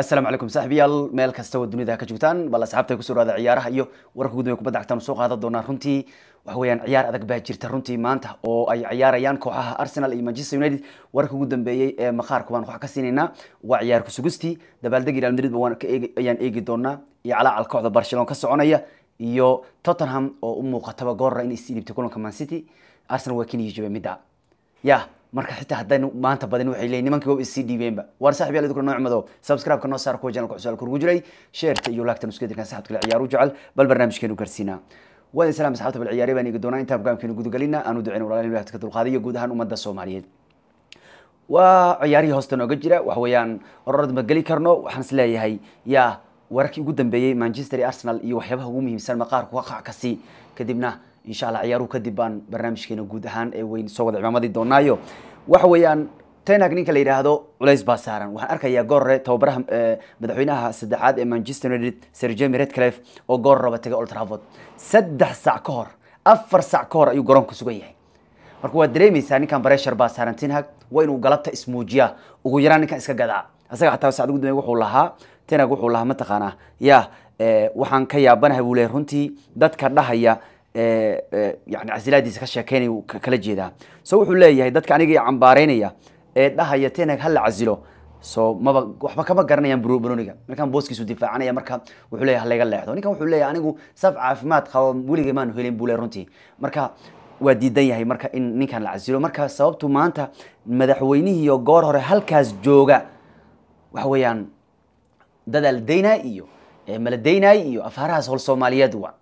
asalaamu calaykum saaxiibayaal meel kasta oo dunida ka joogtaan bal asxaabta kusoo dhaada ciyaaraha iyo warka guud ee kubadda cagtaan soo qaadan doonaa runtii waxa weeyaan ciyaar adag baa jirta runtii maanta oo ay ciyaarayaan kooxaha Arsenal iyo Manchester United warka ugu dambeeyay ee maqaarku waan wax ka siinaynaa waa ciyaar ku sugusti dabaaldeg Real Madrid waan ka ayaan eegi doonaa iyo calaacal kooxda Barcelona ka soconaya iyo Tottenham oo u muuqataba goor in is dhiibtay kulanka Man City Arsenal waa kiniyo jabay midda yaa marka xitaa haddaynu maanta badani waxay leeyihin nimankii waa isii dhiibeenba waan saaxib yaal idinku nooc subscribe-ka noo saar kuwa janalka cusub kurugu jiray sheerta iyo laagtan isku dirkan saxabka la ciyaaru jecel bal barnaamijkeenu gaarsiinaa waa salaam asxaabta bal ciyaaree baan iigi doonaa intaan hogaamkeenu gudagelinna aanu duceyna walaalin ilahi ka dulqaaday iyo guud ahaan ummadda soomaaliyeed waa ciyaarihii hoosta nooga jira wax weeyaan ororad ma geli karno waxaan is leeyahay yaa wararkii ugu dambeeyey manchester arsenal iyo waxyaabaha ugu muhiimsan maqaarku ka kasi kadibna insha allah ciyaaruhu kadib baan barnaamijkeena guud ahaan ee weyn soo wada cimaamaday doonaayo waxa weeyaan tenag ninka la yidhaahdo culays baa saaran waxaan arkayaa goor hore tababaraha eh, madaxweynaha saddexaad ee manchester united sir jemy oo goor raba tegay old saddex sac ka hor afar sac ka hor ayuu garoonka sugan yahay marka waad dareemaysaa ninkan bareshar baa saaran tinhag waa inuu galabta ismuujiyaa ugu yaraan ninkan iska gadaa asaga xataa sacd ugu dambeey wuxuu lahaa tinhag wuxuu lahaa mataqaanaa yaa eh, waxaan ka yaabanahay buu leeyahay runtii dadka dhahaya yani casilaadiisa ka sheekeynaya kala jeedaa so wuxuu leeyahay dadka aniga cambaaraynaya ee dhahaya tenag hala casilo so maba waxba kama garanayaan broniga ninkan booskiisu difaacanaya marka wuxuu leeyahay halaga leexdo ninkan wuxuu leeyahay anigu saf caafimaad qabo weligay maan helin buu le runtii marka waa diidan yahay marka in ninkan la casilo marka sababtu maanta madaxweynihii goor hore halkaas jooga waxa weeyaan dadaal daynaa iyo maladaynaay iyo afaarahaas hol soomaaliyeed wa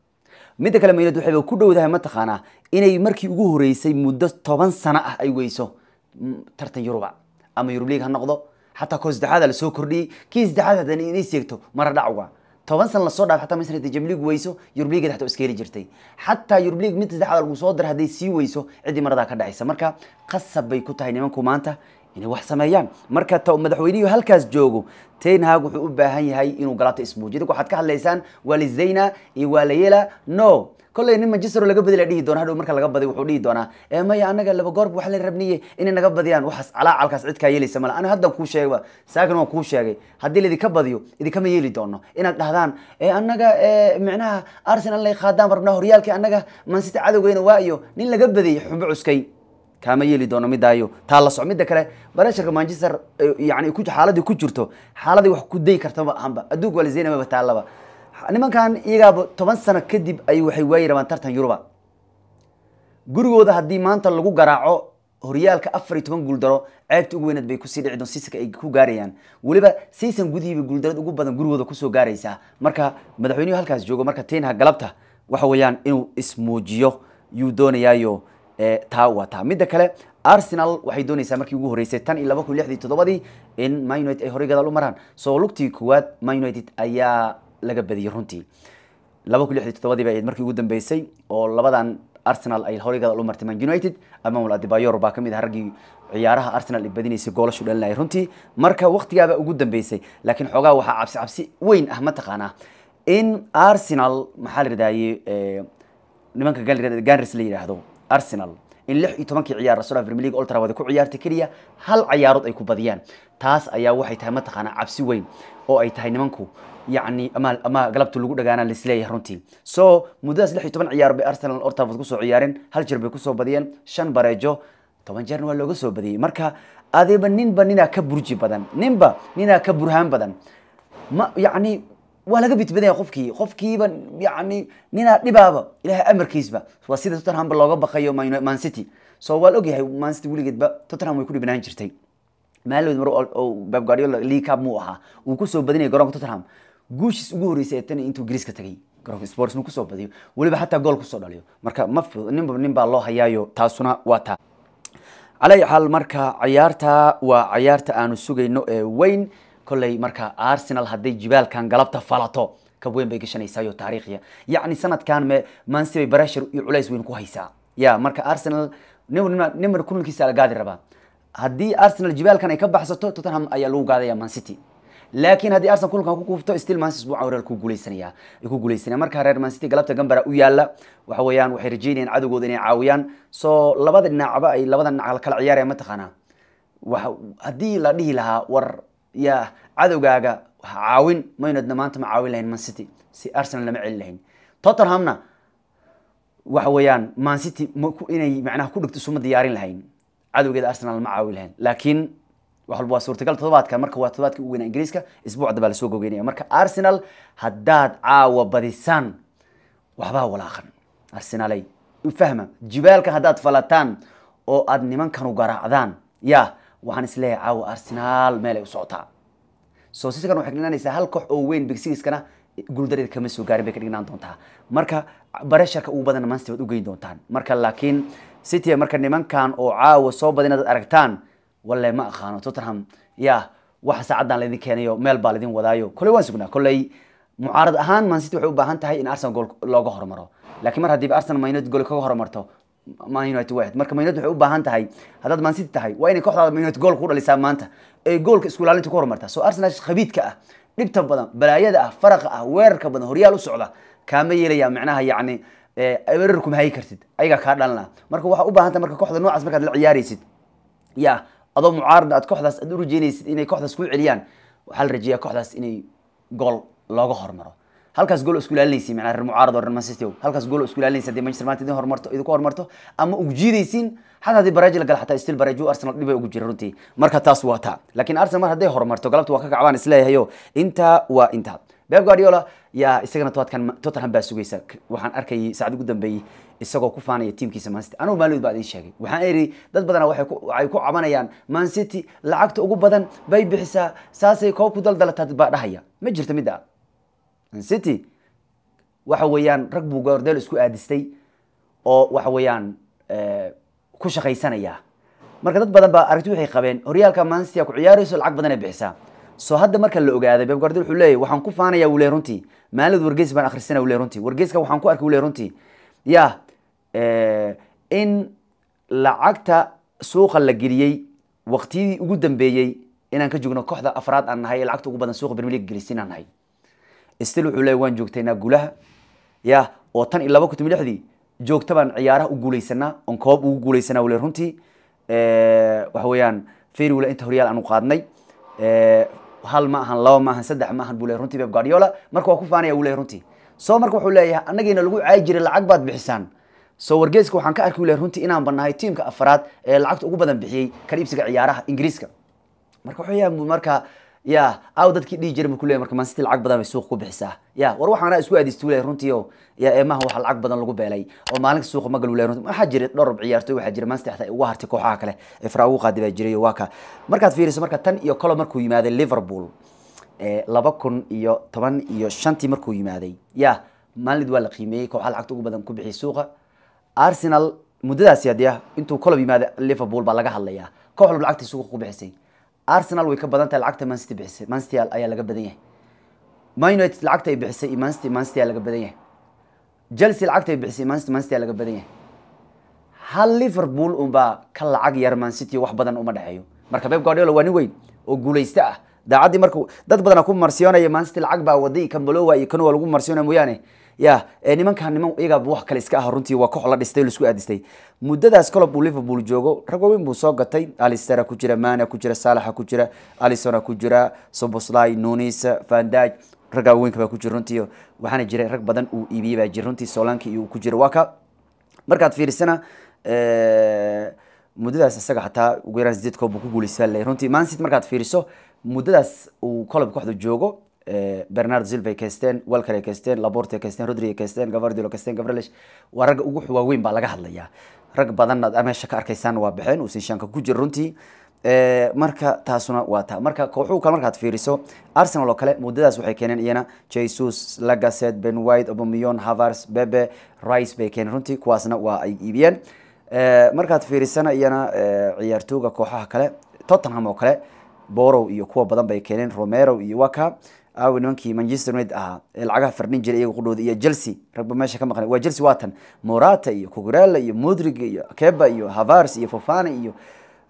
midda kale maynad waxayba ku dhowdahay mataqaanaa inay markii ugu horeysay muddo toban sano ah ay weyso mm, tartan yuruba ama yurub league ha noqdo xataa koo saddexaada lasoo kordhiyey kii saddexaad haddana inay seegto mara dhacuga toban san lasoo dhaaf xataa Manchester United Champions weyso Europe League xataa iskeeli jirtay xataa Europe League mid saddexaad lagu soo dar haday sii weyso cidi marada ka dhacaysa marka qasab bay ku tahay nimanku maanta inay wax sameeyaan marka t madaxweynihii halkaas joogo tenhag wuxuu u baahan yahay inuu galaato ismuujiy idinka waxaad ka hadlaysaan waa lizayna iyo waa layela no kollay nin manchester laga badi dhihi doona hadhow marka laga badiy wuxuu dhihi doonaa ee eh, maya anaga laba goorba waxa la rabniye inay naga badiyaan waxaas calaacalkaas cidkaa yeelaysa male aniga haddan kuu sheegba saakin waan kuu sheegay haddii laidinka badiyo idinkama yeeli doono inaad dhahdaan ee eh, anaga eh, micnaha arsenal inay qaadaan rabnaa horyaalkii anaga mansita cadowgeyna waa iyo nin laga badiyey xumbo cuskay kama yeeli doono midaayo taa la soc midda kale baresharka manchester eh, yani xaaladii ku jirto xaaladii wax ku dayi kartaba ahanba adduunka waa la zeynamaba taalaba nimankan iyagaaba toban sano kadib ay waxay waayi rabaan tartan yuruba gurigooda haddii maanta lagu garaaco horyaalka afar iyo toban guuldaro ceebta ugu weyneed bay kusii dhici doon siisaka ay ku gaarayaan weliba siisan gudihiiba guuldarad ugu badan gurigooda kusoo gaaraysaa marka madaxweynuhu halkaas joogo marka tiinha galabta waxa weeyaan inuu ismuujiyo yuu doonayaayo taa waa taa midda kale arsenal waxay dooneysaa markii ugu horeysay tan iyo laba kun lixdii toddobadii in man ay horey u maraan soo lugtii kuwaad man ayaa laga badiyey runtii laba kun lixdii toddobadiiba ayd markii ugu dambeysay oo labadan arsenal ay horey u martay man united amaamul adibayor baa kamid ah raggii ciyaaraha arsenal ay badinaysay goolashu dhalinayay runtii marka waqtigaaba ugu dambeysay laakiin xoogaa waxaa cabsi cabsi weyn ah mataqaanaa in arsenal maxaa la yidhahdaye nimanka ganris la yidhaahdo arsenal in lix iyo tobankii ciyaar arsenal premier league old trafford ku ciyaartay kaliya hal ciyaarood ay ku badiyaan taas ayaa waxay tahay mataqaanaa cabsi weyn oo ay tahay nimanku يعني أما أما قلبت لوجو دجانا لسلي هرنتي سو so, مدرس لحي طبعا عيار بأرسنال أرتا فوتكوسو عيارين هل جرب يكوسو بديان شن بريجو طبعا جرن ولا جوسو بدي مركا هذا بنين بنينا كبرجي بدن نينبا نينا كبرهان بدن ما يعني waa laga bitbadaya qofkii qofkiiba yani ninaa dhibaaba ilahay amarkiisba waa sida tottenhamb looga baqayo mancity so waan ogyahay mancity weligeedba tottenham way ku dhibnaan jirtay maalowd mar bab guardiola leacab muu ahaa uu kusoo badinaya garoonka tottenham guushiis ugu horreysay ee intuu griiska tagay garoonka kusoo badiyo weliba hataa gool kusoo dhaliyo marka ma ninba nin baa loo hayaayo taasuna waa taa calayi xaal marka ciyaarta waa ciyaarta aanu sugayno ee weyn kolley marka arsenal hadday jibaalkan galabta falato kab weyn bay gashanaysaayoo taariikhya yacni sanadkan m maansi bay iyo culays weyn ku haysaa ya marka arsenal nimar kulankiisa la gaadi rabaa haddii arsenal jibaalkan ay ka baxsato tottenham ayaa lagu gaadaya mancity laakiin haddii arsenal kulankan ku kuufto still mansi isbuuca horeer ku guuleysanaya ku guuleysanaya marka reer mancity galabta gambara u yaala waxa weeyaan waxay rajeynayaan cadowgooda inay caawiyaan soo labada dhinacba ay labada dhinac kala ciyaaraya mataqaanaa wa haddii la dhihi lahaa war ya cadowgaaga caawin maynodna maanta ma caawin lahayn mancity si arsenal lama celi lahayn tottenhamna waxa weeyaan mancity inay macnaha ku dhigto suma diyaarin lahayn cadowgeeda arsenal ma caawin lahayn laakiin walba waa suurtagal todobaadka marka waa todobaadka ugu weyna ingiriiska isbuucda baa lasoo gogeynaya marka arsenal haddaad caawa badisaan waxbaa walaaqan arsenalay fahma jibaalka haddaad falataan oo aad nimankanu garaacdaan ya waxaan isleeyahay caawa arsenaal meel ay u socotaa soo siskan waxay ka hal koox oo weyn bigsigiskana guuldareed kama soo gaarin bay ka dhignaan doontaa marka baresharka ugu badan manchester waad u geyn doontaan marka laakiin city marka nimankan oo caawa soo badan inaad aragtaan walle ma aqaano tottenham ya waxa saacadan laydin keenayo meel baa laydin wadaayo kolley waan sugnaa kolley mucaarad ahaan mancity waxay u baahan tahay in arsenal gool looga hormaro laakiin mar haddii arsenal maynad gool kaga hormarto man united waid marka man united waxay u baahan tahay haddaad man city tahay waa inay kooxdaada man united gool ku dhalisaa maanta ee goolka isku ku horumartaa soo arsenal khabiidka ah dhibta badan balaayada ah faraqa ah weerarka badan horyaal u socda kaama yeelaya macnaha yacni weerar kuma hayi kartid ayagaa kaa dhalan laha marka waxaa u baahan tahay marka kooxda noocaas markaad la ciyaaraysid ya adoo mucaarada aad kooxdaas aad u rajeynaysid inay kooxdaas ku celiyaan waxaa la rajeeyaa kooxdaas inay gool looga hormaro halkaas gool isku ilaalinaysiin macnaha reer mucaarad oo reer manchester halkaas gool isku haddii manchester united idin horumarto idinku horumarto ama ugu jiidaysiin xataa haddii baraaji la gala xataa still baraaju arsenal dhib ugu jira runtii marka taas waa taa laakiin arsenal mar hadday horumarto galabta waa ka kacbaan isleeyahayo intaa waa intaa beb guardiola yaa isagana toadkan tottenham baa sugaysa waxaan arkayay saacad ugu dambeeyey isagoo ku faanaya tiimkiisa man anugu maalmood baa idin sheegay waxaan iri dad badana waxay ku cabanayaan man lacagta ugu badan bay bixisaa saasay koob ku daldalataa baa dhahaya ma jirta mid a city waxa weeyaan rag buu goordeel isku aadistay oo waxa weeyaan eh, ku shaqaysanaya marka dad badan baa aragti waxay qabeen horyaalka mancity ku ciyaarayso lacag badan ay bixisaa soo hadda marka la ogaaday beb guardiola wuxuu leeyahay waxaan ku faanaya wuu leeyahay runtii maalid wargeys baan akhrisana wuu leeyahay runtii wargeyska waxaan ku arkay wuu leeyahay runtii ya eh, in lacagta suuqa la geliyey waqtiyadii ugu dambeeyey inaan ka joogno kooxda afraad aan nahay ee lacagta ugu badan suuqa premier league gelisiin aan nahay stil wuxuu leeyahy waan joogtaynaa guulaha ya oo tan iyo laba kun iyo lixdii joogta baan ciyaaraha u guulaysanaa oon koobab ugu guulaysanaa weli runtii waxa weeyaan ferywila inta horyaal aanu qaadnay hal ma ahan laba ma ahan saddex ma ahan buu leeyahy runtii beb guardiola marka waa ku faanaya wuu leeyahy runtii soo marka wuxuu leeyahay annagiina lagu caayi jiray lacag baad bixisaan soo wargeeska waxaan ka arki wuu runtii inaan bannahay tiimka afaraad ee lacagta ugu badan bixiyey kan iibsiga ciyaaraha ingiriiska marka wuxuu yahay marka ya aw dadkii dhihi jira kule marka mansiti lacag badan bay suuq ku bixisaa ya war waxaana isku aadistu le runtii ya eemaha waxa lacag badan lagu beelay oo maalinka suuqa magal le runti waxaa jiray dhowr ciyaartooy waxaa jira mansiti xataa uga hartay kooxaha kale ee faraagu qaadi baa jiray waa markaad fiiriso marka tan iyo kolo markuu yimaaday liverpool laba kun iyo toban iyo shantii markuu yimaaday ya maalid waa la qiimeeyey kooxaa lacagta ugu badan ku bixiyay suuqa arsenal muddadaasi hadee ah, intuu kolob yimaada liverpool baa laga hadlayaa koox walba lacagta suuqa ku bixisay arsenal way ka badan tahay lacagta mancity bixisay mancity ayaa laga badan yahay munited lacagta ay bixisay iyo mancity mancity ayaa laga badan yahay chelsea lacagta ay bixisay mancity mancity ayaa laga badan yahay hal liverpool unbaa ka lacag yar mancity wax badan uma dhexeeyo marka beb guardiola waa nin weyn oo guulayste ah daacaddii marka dad badan ku marsiyoonaya mancity lacag baa waday kan balowa iyo kan waa lagu marsiyoonaya mooyaane ya eh, nimankaa niman iyagaa wax kale iska ah runtii waa koox la dhistay laisku aadistay muddadaas kolob uu liverpool joogo rag waaweyn buu soo gatay alister ku jira mana ku jira saalaxa ku jira alisona ku jira soboslai nunis vandaj raggaa weynka baa ku jira runtii waxaana jira rag badan uu iibiyey baa jira runtii solanki iyo ku jira waa ka markaad fiirisana eh, muddadaas isaga xataa ugu yaraan sideed koob uu ku guuleysaalay runtii mancity markaad fiiriso muddadaas uu kolob kooxda joogo bernard zilvay kaysteen walkara kaysteen laborte kaysteen rodriga kaysteen gavardilo kaysteen gavrelish waa ragga ugu xuwaaweyn baa laga hadlayaa rag badanna meesha ka arkaysaan waa baxeen uusan shaanka ku jir runtii eh, marka taasuna waa taa marka kooxuhu kale markaad fiiriso arsenal oo kale muddadaas waxay keeneen iyana jesus lagaset ben white obamion havars bebe rice bay keeneen runtii kuwaasna waa ay iibiyeen eh, markaad fiirisana iyana eh, ciyaartooga kooxaha kale tottenham oo kale borow iyo kuwa badan bay keeneen romero iyo waka aawa nimankii manchester united ahaa ee lacagaha fardhin jiray iyaga qudhooda iyo chelsea ragba meesha ka maqnay waa chelsea waatan morata iyo cogurella iyo modrig iyo keba iyo havars iyo fofana iyo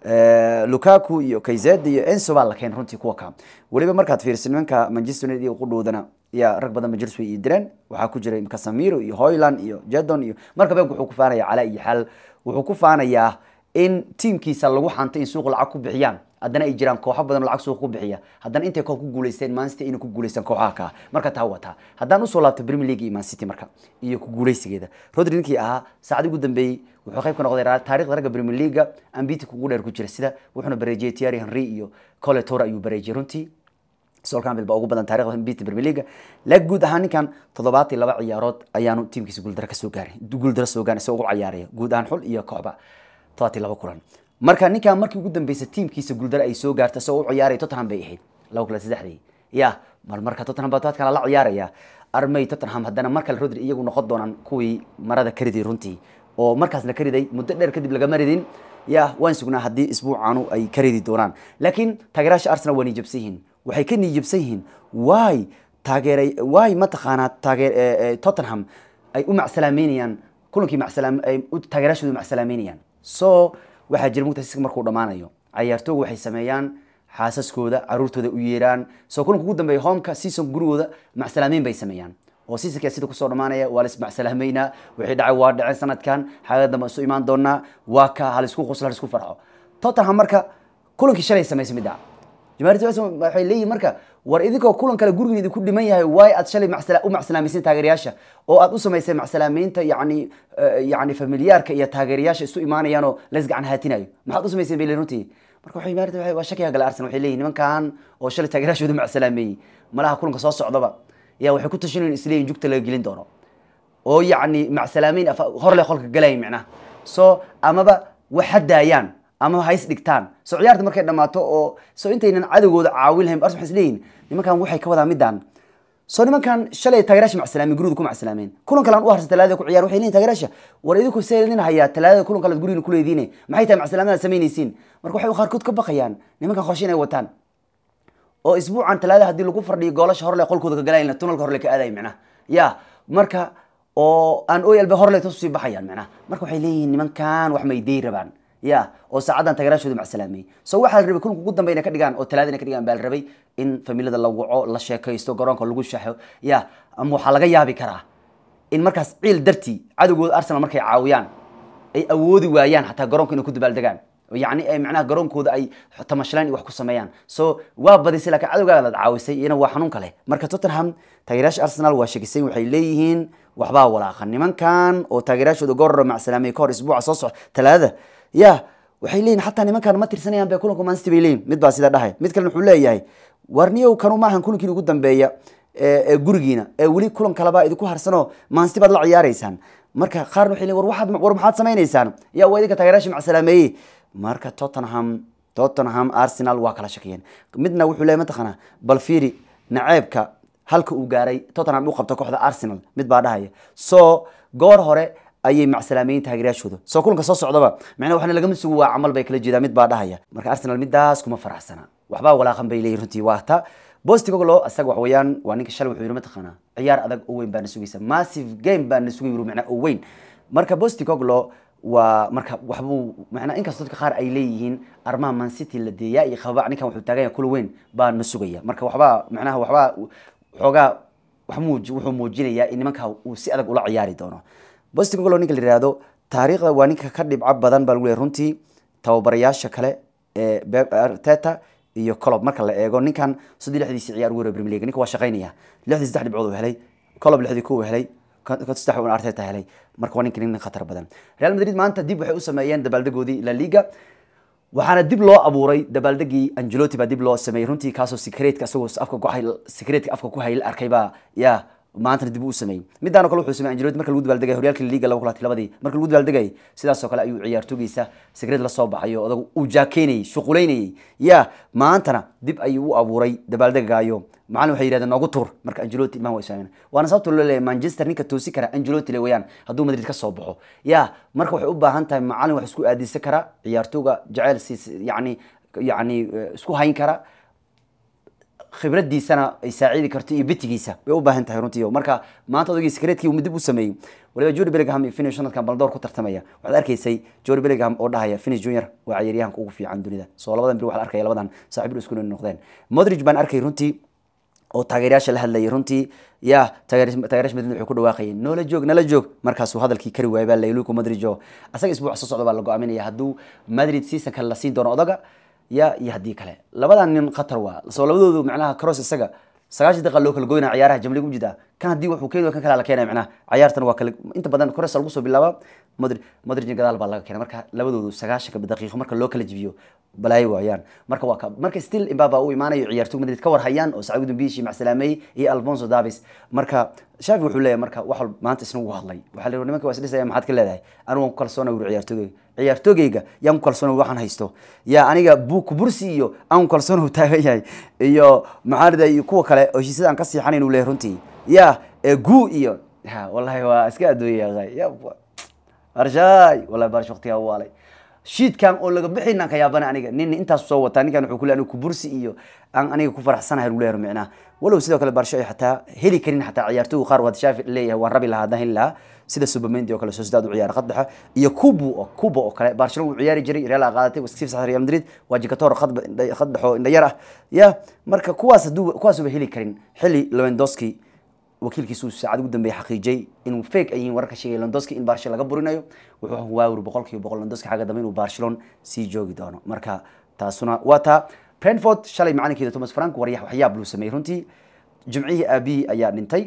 eh, lukaku iyo kaizeda iyo enso baa la keen runtii kuwa kaa weliba markaad fiiriso nimanka manchester united iyaga qudhoodana yaa rag badan ba chelsea iyo waxaa ku jiray casemiro iyo hoyland iyo jadon iyo marka beeg wuxuu ku faanaya calaa iyo xal wuxuu ku faanayaa in tiimkiisa lagu xantay in suuq lacag ku bixiyaan haddana ay jiraan kooxo badan lacag soo ku bixiya haddana intay koob ku guuleysteen maansta inay ku guuleysan kooxaha kaa marka taa wataa haddaan usoo laabto premier league iyo man city marka iyo ku guuleysigeeda rodri ninkii ahaa saacadii ugu dambeeyey wuxuu qayb ka noqday taarikhda ragga premier leaguea ambitika ugu dheer ku jira sida wuxuuna bareejiyey tiari henry iyo cole ayuu bareejiyey runtii sol ugu badan taarikhda mbita premier league laakiin guud ahaan ninkan toddobaat laba ciyaarood ayaanu tiimkiisa guuldaro kasoo gaaray guuldaro soo gaaray isagoo ugu cayaaraya guud ahaan xul iyo kooxba toddobaat laba kulan marka ninkaa markii ugu dambeysa tiimkiisa guuldar ay soo gaarta soo u ciyaaray Tottenham bay ahayd laba kala saddexdii ya mar marka Tottenham baa dadka la ciyaaraya armay Tottenham haddana marka Rodri iyagu noqon doonaan kuwii marada kariday runtii oo markaasna kariday muddo dheer kadib laga maridin ya waan sugnaa haddii isbuucaanu ay karidi doonaan laakiin taageeraasha Arsenal waa niyabsan yihiin waxay ka niyabsan yihiin waay taageeray waay mataqaanaa taageer eh, eh, Tottenham ay u macsalaamaynayaan kulankii macsalaam ay taageerashoodu macsalaamaynayaan so waxaa jira mugtahay siska markuu dhammaanayo cayaartooga waxay sameeyaan xaasaskooda caruurtooda u yeeraan soo kulanka ugu dambeeya hoomka season gurigooda macsalaameyn bay sameeyaan oo seasonka sida kusoo dhamaanaya waa lais macsalaameynaa wixii dhacay waa dhaceen sanadkan xaagada dambe isu imaan doonaa waa ka halisku qoslo halisku farxo tottenham marka kulankii shalay samaysay midda ah. jamaahirta waxay leeyihin marka war idinkoo kulan kale gurigiin idinku dhiman yahay waay aad shalay u macsalaamayseen taageerayaasha oo aad u samaysay macsalaamaynta yani eh, yani familiyaarka iyo taageerayaasha isu imaanayaanoo lays haatinayo maxaad u samayseen bay leen runtii marka waxay maarta waa shakiga gale arsenal waxay leeyihin nimankan oo shalay taageerayaashooda macsalaameeyey malaha kulanka soo socdaba yaa waxay ku tashinayn isleeyihin jugta laga gelin doono oo yacni macsalaamayn horle qolka galayay micnaha so amaba waxa daayaan ama ha isdhigtaan soo ciyaarta markay dhammaato oo so intaynan cadowgooda caawinlahayn ars waay isleeyihin nimankan waxay ka wadaa midaan so nimankan shalay taageeryaasha macslaameen guriydu ku macslaameen kulan u harsan talaadada ku ciyaar waxay leeyihin taageeryaasha war idinku seenin talaadada kulan kale ku leediine maxay tahay macslaamadaad samaynaysiin marka waxay qaarkood ka baqayaan nimankan qorshe inay wataan oo isbuucan talaada haddii lagu fardhiyo goolasha horle qolkooda ka galayna tunalka horle ka aadaya micnaha ya marka oo aan oyalba horle toos baxayaan micnaha marka waxay leeyihin nimankan wax maydey rabaan ya oo saacaddan taageeraashooda macsalaameeyey so waxaa la rabay kulka ugu dambey inay ka dhigaan oo talaada inay ka dhigaan baa la rabay in familiyada la waco la sheekaysto garoonka lagu shaxo ya ama waxaa laga yaabi karaa in markaas ciil dartii cadowgooda arsenal markay caawiyaan ay awoodi waayaan xataa garoonka inay ku dibaaldegaan yani eh, manaha garoonkooda ay tamashaleen iyo wax ku sameeyaan so waa badisay lakin cadowgaaga laad caawisay iyana waa xanuun kale marka tottenham taageerayaasha arsenal waa sheegisay waxay leeyihiin waxbaa walaaqa nimankan oo taageerayaashooda gororo macsalaamey ka hor isbuuca soo soc talaadada ya waxay leeyihin xataa nimankan ma tirsanayaan be kulanku mancity bay leyihin mid baa sida dhahay mid kalena wuxuu leeyahay warniyow kanu maahan kulankiin ugu dambeeya ee gurigiina ee weli kulan kaleba idinku harsanoo mancity baad la ciyaaraysaan marka qaarna waxay lein war war maxaad samaynaysaan yaa waa idinka taageerayashi macsalaameeyey marka tottenham tottenham arsenal waa kala shakiyeen midna wuxuu leey mataqaana bal naceebka halka uu gaaray tottenham u qabto kooxda arsenal mid baa dhahaya so goor hore ayay macsalaameyeen taageeryaashooda soo kulanka soo socdaba macnaha waxna lagama sugo waa camal bay kala jeedaa mid baa dhahaya marka arsenal midaas kuma faraxsana waxbaa walaaqan bay leeyihin runtii waa ta bostig ogolo isaga waxa waa ninka shalay wuxuu yidhi mataqaanaa ciyaar adag oo weyn baa na sugaysa massive game baa na sugay macnaa oo weyn marka bostig ogolo waa marka waxbuu macnaa inkastoo dadka qaar ay leeyihiin arrimaha man city la deeyaa iyo qabaa ninkan wuxuu taagan yahay kula baa na sugaya marka waxbaa macnaha waxbaa xoogaa wuxuu muujinayaa in nimanka uu si adag ula ciyaari doono boston golo ninka la yihahdo taariikhda waa ninka ka dhibco badan baa lagu leey runtii tababarayaasha kale ee arteta iyo colob marka la eego ninkan soddii lixdiisi ciyaar ugu premier league ninka waa shaqaynaya lixdii saddex dhibcood uu helay colob lixdii ku helay arteta helay marka waa ninka nin khatar badan real madrid maanta dib waxay u sameeyeen dabaaldegoodii la liga waxaana dib loo abuuray dabaaldegii angelotti baa dib loo sameeyey runtii kaasoo secretka isagoo afka ku hay afka ku hayl arkay baa yaa maantana dib u sameeyey midaano kale wuxuu sameeyey Angelotti marka lagu dabaaldegay horyaalka liiga laba kulati labadii marka lagu dabaaldegay sidaas oo kale ayuu ciyaartoygiisa sigareed la soo baxay adagu u jaakeynayay shuquleynayay ya maantana dib ayuu u abuuray dabaaldegaayo macallin waxay yidhahdeen noogu tuur marka Angelotti imaan way sameeyeen waana sababta loo leeyahay Manchester ninka toosi kara Angelotti le weeyaan hadduu Madrid ka soo baxo ya marka waxay u baahan tahay macallin wax isku aadisan kara ciyaartooyga jaceyl yacni yacni isku hayn kara khibradiisana ay saacidi karto iyo betigiisa way u baahan tahay runtii marka maanta odagii sakareedkii uu midib u sameeyey waliba Jude Bellingham iyo finish sanadkan baldoor ku tartamaya waxaad arkaysay Jude Bellingham oo dhahaya finish junior waa ciyaaryahanka ugu fiican dunida soo labadan bil waxa arkay labadan saaxiib isku noqdeen Modric baan arkay runtii oo taageerayaasha la hadlayay runtii ya taageerayaasha Madrid wuxuu ku dhawaaqayeen noola joog nala joog markaasuu hadalkii kari waayay baa Luka Modric oo asaga isbuuc soo socda baa la go'aaminaya hadduu Madrid season la siin doono odaga ya iyo haddii kale labada nin khatar waa soo labadoodu manaha cross isaga sagaashan daqiiqa loo kala goynaa ciyaaraha jamlig ujeeda kan haddii waxuu keeni kan kalaa la keenaya manaha ciyaartan waa kale inta badan cross lagu soo bilaabaa madri madrijin gadaal baa laga keena marka labadoodu sagaashanka daqiiqo marka loo kala jibiyo balaaye waayaan marka waa marka still imbaba u imaanayo ciyaartoy madrid ka war oo sacuudin biish macsalaamey iyo alfonso davis marka shaafi wuxuu leeyahay marka wax maanta isna ugu hadlay waxaa la nimanka waa isdhisaya maxaad ka leedahay anigu waan ku kalsoonay wuri ciyaartoyda ciyaartoogeyga yaa ku kalsoono waxaan haysto yaa aniga buuk bursi iyo aan kalsoono taagan yahay iyo maxaanida iyo kuwa kale oo heshiisyada aan ka siixanayn uu leeyahay runtii ya guu iyo wallahi waa iska adduunya arshaay wallahi barsh waktigaa waalay shiidkan oo laga bixinaan ka yaabana aniga nin intaas soo wataa ninkan wuxuu kule aniga kubursi iyo aan aniga ku faraxsanahay lagu leeyahay walow sidoo kale baarsho ay xataa heli karin xataa ciyaartooygu qaar waad shaafi leeyahay waan rabi lahaa haddaan lahaa sida subamendi oo kale sociedad u ciyaara qadbaxa iyo kubu kuba oo kale barcelona wuu ciyaari jiray real qaadatay waskif real madrid waa jikator qadbax oo indhayar ah ya marka kuwaas hadduu kuwaas heli karin xilli lewendoski wakiilkiisu saacad ugu dambeeye xaqiijiyey inuu feeg ayihiin wararka sheegay londoski in barshel laga burinayo wuxuu waawri boqol boqol londoski xagga dambe inuu barcelon sii joogi doono marka taasuna waa taa brentford shalay macalinkeeda thomas frank waryax waxyaab luu sameeyey runtii jimcihii aabihii ayaa dhintay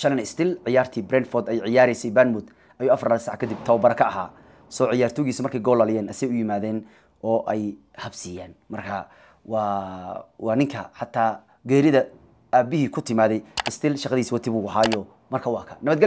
shalina still ciyaartii brentford ay ciyaareysay banmouth ayuu afar sac kadib tababara ka ahaa soo ciyaartoogiisa markay gool laliyeen asay u yimaadeen oo ay habsiiyeen marka waa waa ninka xataa geerida aabbihii ku timaaday stil shaqadiisa wati buu haayo marka waa ka nabadgelyo